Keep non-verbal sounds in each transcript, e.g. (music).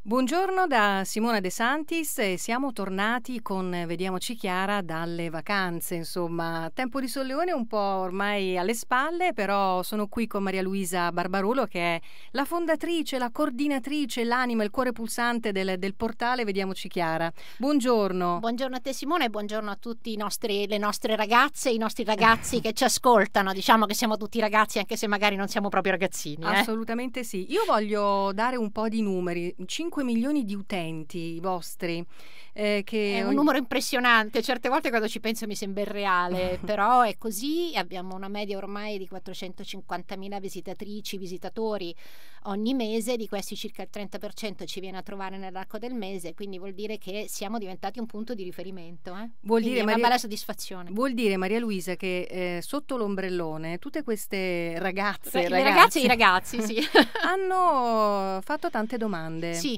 Buongiorno da Simona De Santis e siamo tornati con Vediamoci Chiara dalle vacanze, insomma, tempo di solleone un po' ormai alle spalle, però sono qui con Maria Luisa Barbarolo che è la fondatrice, la coordinatrice, l'anima, il cuore pulsante del, del portale Vediamoci Chiara. Buongiorno. Buongiorno a te Simona e buongiorno a tutti nostri, le nostre ragazze, i nostri ragazzi (laughs) che ci ascoltano, diciamo che siamo tutti ragazzi anche se magari non siamo proprio ragazzini. Eh? Assolutamente sì. Io voglio dare un po' di numeri. 5 5 milioni di utenti vostri. Eh, che... È un numero impressionante, certe volte quando ci penso mi sembra irreale, (laughs) però è così, abbiamo una media ormai di 450.000 visitatrici, visitatori ogni mese, di questi circa il 30% ci viene a trovare nell'arco del mese, quindi vuol dire che siamo diventati un punto di riferimento. Eh? Vuol quindi dire, Maria... una bella soddisfazione. Vuol dire Maria Luisa che eh, sotto l'ombrellone tutte queste ragazze... Le ragazze e i ragazzi, sì. (laughs) hanno fatto tante domande. Sì,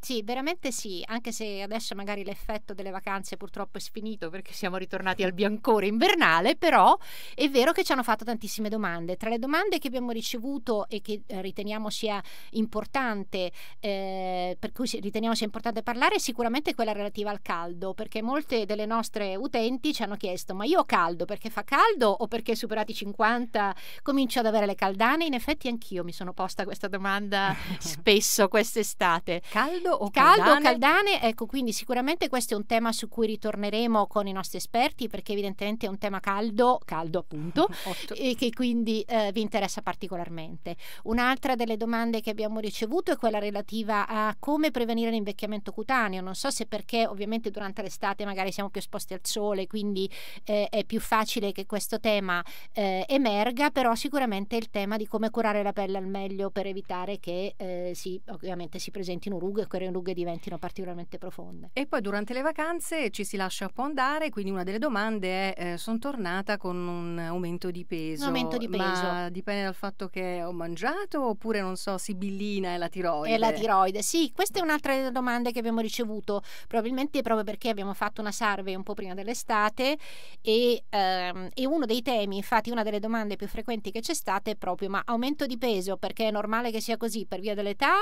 Sì, veramente sì, anche se adesso magari l'effetto delle vacanze purtroppo è sfinito perché siamo ritornati al biancore invernale, però è vero che ci hanno fatto tantissime domande. Tra le domande che abbiamo ricevuto e che eh, riteniamo sia importante, eh, per cui riteniamo sia importante parlare, è sicuramente quella relativa al caldo, perché molte delle nostre utenti ci hanno chiesto ma io ho caldo perché fa caldo o perché superati i 50 comincio ad avere le caldane? In effetti anch'io mi sono posta questa domanda (laughs) spesso quest'estate. Caldo? caldo o caldo, caldane. caldane. Ecco, quindi sicuramente questo è un tema su cui ritorneremo con i nostri esperti perché evidentemente è un tema caldo, caldo appunto, (laughs) e che quindi eh, vi interessa particolarmente. Un'altra delle domande che abbiamo ricevuto è quella relativa a come prevenire l'invecchiamento cutaneo. Non so se perché ovviamente durante l'estate magari siamo più esposti al sole, quindi eh, è più facile che questo tema eh, emerga, però sicuramente il tema di come curare la pelle al meglio per evitare che eh, si, ovviamente si presentino rughe che le lunghe diventino particolarmente profonde. E poi durante le vacanze ci si lascia un po' andare, quindi una delle domande è eh, sono tornata con un aumento di peso. Un aumento di peso. Ma dipende dal fatto che ho mangiato oppure non so, sibillina e la tiroide. E la tiroide, sì, questa è un'altra delle domande che abbiamo ricevuto, probabilmente proprio perché abbiamo fatto una survey un po' prima dell'estate e, ehm, e uno dei temi, infatti una delle domande più frequenti che c'è stata è proprio ma aumento di peso perché è normale che sia così per via dell'età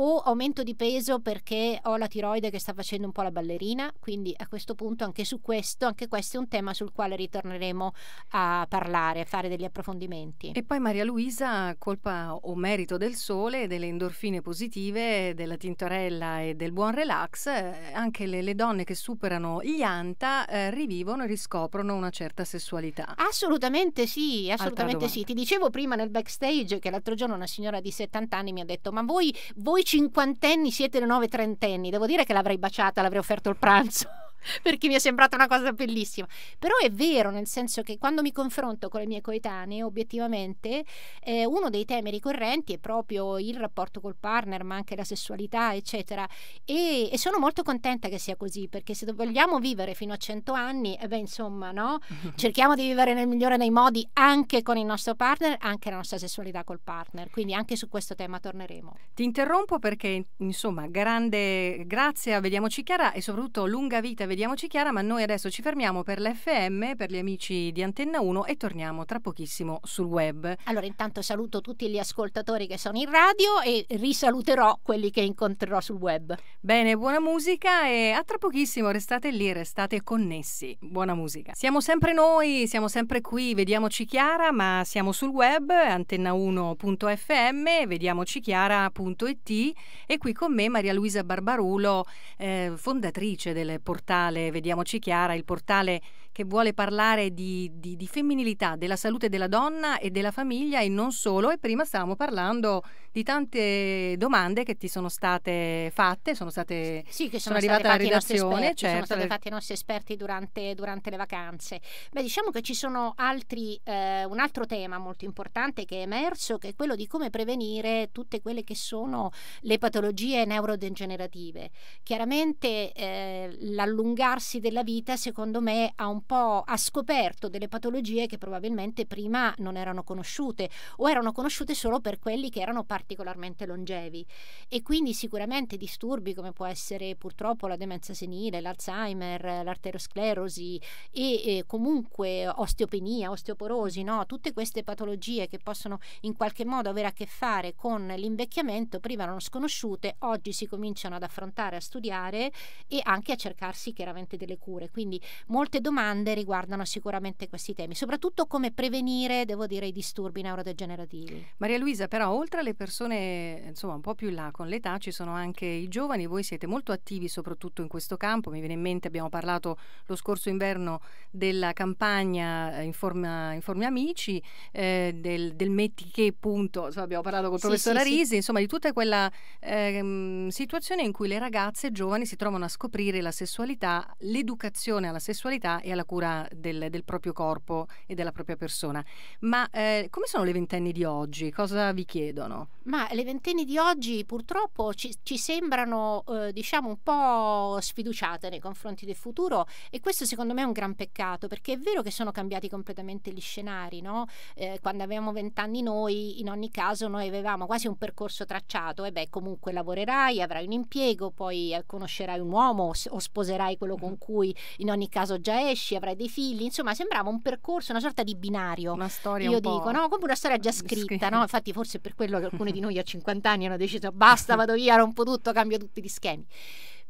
o aumento di peso perché ho la tiroide che sta facendo un po' la ballerina, quindi a questo punto anche su questo, anche questo è un tema sul quale ritorneremo a parlare, a fare degli approfondimenti. E poi Maria Luisa, colpa o merito del sole, delle endorfine positive, della tintorella e del buon relax, eh, anche le, le donne che superano gli anta eh, rivivono e riscoprono una certa sessualità. Assolutamente sì, assolutamente sì. Ti dicevo prima nel backstage che l'altro giorno una signora di 70 anni mi ha detto ma voi, voi cinquantenni siete le nove trentenni, devo dire che l'avrei baciata, l'avrei offerto il pranzo. (laughs) perché mi è sembrata una cosa bellissima. Però è vero, nel senso che quando mi confronto con le mie coetanee, obiettivamente, eh, uno dei temi ricorrenti è proprio il rapporto col partner, ma anche la sessualità, eccetera. E, e sono molto contenta che sia così, perché se vogliamo vivere fino a 100 anni, eh beh, insomma, no? (laughs) cerchiamo di vivere nel migliore dei modi anche con il nostro partner, anche la nostra sessualità col partner. Quindi anche su questo tema torneremo. Ti interrompo perché, insomma, grande grazie Vediamoci Chiara e soprattutto lunga vita Vediamoci Chiara, ma noi adesso ci fermiamo per l'FM, per gli amici di Antenna 1 e torniamo tra pochissimo sul web. Allora intanto saluto tutti gli ascoltatori che sono in radio e risaluterò quelli che incontrerò sul web. Bene, buona musica e a tra pochissimo restate lì, restate connessi. Buona musica. Siamo sempre noi, siamo sempre qui, vediamoci Chiara, ma siamo sul web, antenna1.fm, vediamoci vediamocichiara.it e qui con me Maria Luisa Barbarulo, eh, fondatrice del portale portale, vediamoci chiara, il portale che vuole parlare di, di, di, femminilità, della salute della donna e della famiglia e non solo. E prima stavamo parlando di tante domande che ti sono state fatte, sono state sì, che sono, sono arrivate alla redazione, esperti, certo. sono state fatte ai nostri esperti durante, durante, le vacanze. Beh, diciamo che ci sono altri, eh, un altro tema molto importante che è emerso, che è quello di come prevenire tutte quelle che sono le patologie neurodegenerative. Chiaramente eh, l'allungarsi della vita, secondo me, ha un po' ha scoperto delle patologie che probabilmente prima non erano conosciute o erano conosciute solo per quelli che erano particolarmente longevi e quindi sicuramente disturbi come può essere purtroppo la demenza senile, l'Alzheimer, l'arterosclerosi e eh, comunque osteopenia, osteoporosi, no? tutte queste patologie che possono in qualche modo avere a che fare con l'invecchiamento prima erano sconosciute, oggi si cominciano ad affrontare, a studiare e anche a cercarsi chiaramente delle cure. Quindi molte domande domande riguardano sicuramente questi temi, soprattutto come prevenire, devo dire, i disturbi neurodegenerativi. Maria Luisa, però oltre alle persone, insomma, un po' più in là con l'età, ci sono anche i giovani, voi siete molto attivi soprattutto in questo campo, mi viene in mente, abbiamo parlato lo scorso inverno della campagna eh, Informa, Informi Amici, eh, del, del, metti che punto, insomma, abbiamo parlato col sì, professor sì, Arisi, sì. insomma, di tutta quella eh, situazione in cui le ragazze giovani si trovano a scoprire la sessualità, l'educazione alla sessualità e alla nella cura del, del, proprio corpo e della propria persona. Ma eh, come sono le ventenni di oggi? Cosa vi chiedono? Ma le ventenni di oggi purtroppo ci, ci sembrano eh, diciamo un po' sfiduciate nei confronti del futuro e questo secondo me è un gran peccato perché è vero che sono cambiati completamente gli scenari, no? eh, quando avevamo vent'anni noi in ogni caso noi avevamo quasi un percorso tracciato e beh comunque lavorerai, avrai un impiego, poi conoscerai un uomo o sposerai quello con mm. cui in ogni caso già esci cresci, avrai dei figli, insomma sembrava un percorso, una sorta di binario. Una storia. Io dico, no, come una storia già scritta, No? infatti forse è per quello che alcuni di noi a 50 anni hanno deciso basta, vado via, rompo tutto, cambio tutti gli schemi.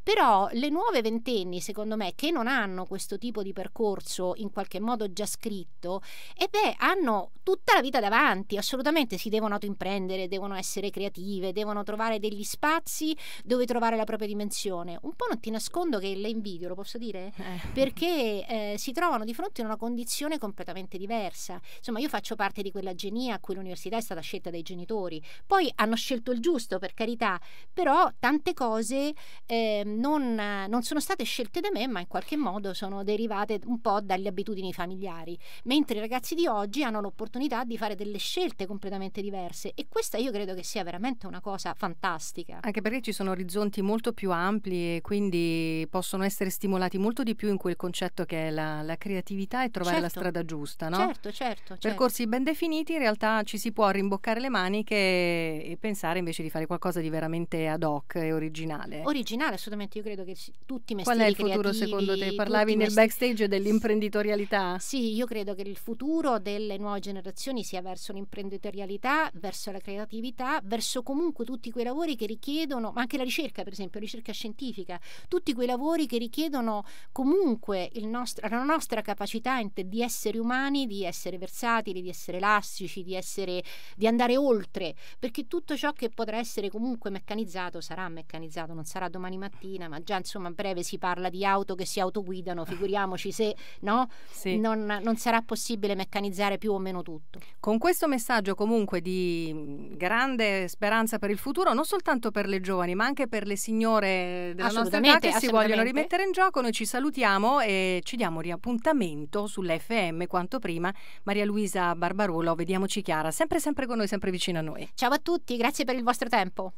Però le nuove ventenni, secondo me, che non hanno questo tipo di percorso in qualche modo già scritto, e eh beh, hanno tutta la vita davanti, assolutamente si devono autoimprendere, devono essere creative, devono trovare degli spazi dove trovare la propria dimensione. Un po' non ti nascondo che le invidio, lo posso dire? Eh. Perché eh, si trovano di fronte a una condizione completamente diversa. Insomma, io faccio parte di quella genia a cui l'università è stata scelta dai genitori. Poi hanno scelto il giusto, per carità, però tante cose... Eh, non, non, sono state scelte da me, ma in qualche modo sono derivate un po' dalle abitudini familiari, mentre i ragazzi di oggi hanno l'opportunità di fare delle scelte completamente diverse e questa io credo che sia veramente una cosa fantastica. Anche perché ci sono orizzonti molto più ampli e quindi possono essere stimolati molto di più in quel concetto che è la, la creatività e trovare certo, la strada giusta, no? Certo, certo, certo. Percorsi ben definiti, in realtà ci si può rimboccare le maniche e pensare invece di fare qualcosa di veramente ad hoc e originale. Originale, assolutamente assolutamente. Io credo che tutti i mestieri Qual è il futuro secondo te? Parlavi nel mestieri... backstage dell'imprenditorialità. Sì, io credo che il futuro delle nuove generazioni sia verso l'imprenditorialità, verso la creatività, verso comunque tutti quei lavori che richiedono, ma anche la ricerca per esempio, ricerca scientifica, tutti quei lavori che richiedono comunque nostro, la nostra capacità di esseri umani, di essere versatili, di essere elastici, di, essere, di andare oltre, perché tutto ciò che potrà essere comunque meccanizzato sarà meccanizzato, non sarà domani mattina stamattina, ma già insomma a breve si parla di auto che si autoguidano, figuriamoci se no, sì. non, non sarà possibile meccanizzare più o meno tutto. Con questo messaggio comunque di grande speranza per il futuro, non soltanto per le giovani, ma anche per le signore della nostra età che si vogliono rimettere in gioco, noi ci salutiamo e ci diamo riappuntamento sull'FM quanto prima. Maria Luisa Barbarolo, vediamoci Chiara, sempre sempre con noi, sempre vicino a noi. Ciao a tutti, grazie per il vostro tempo.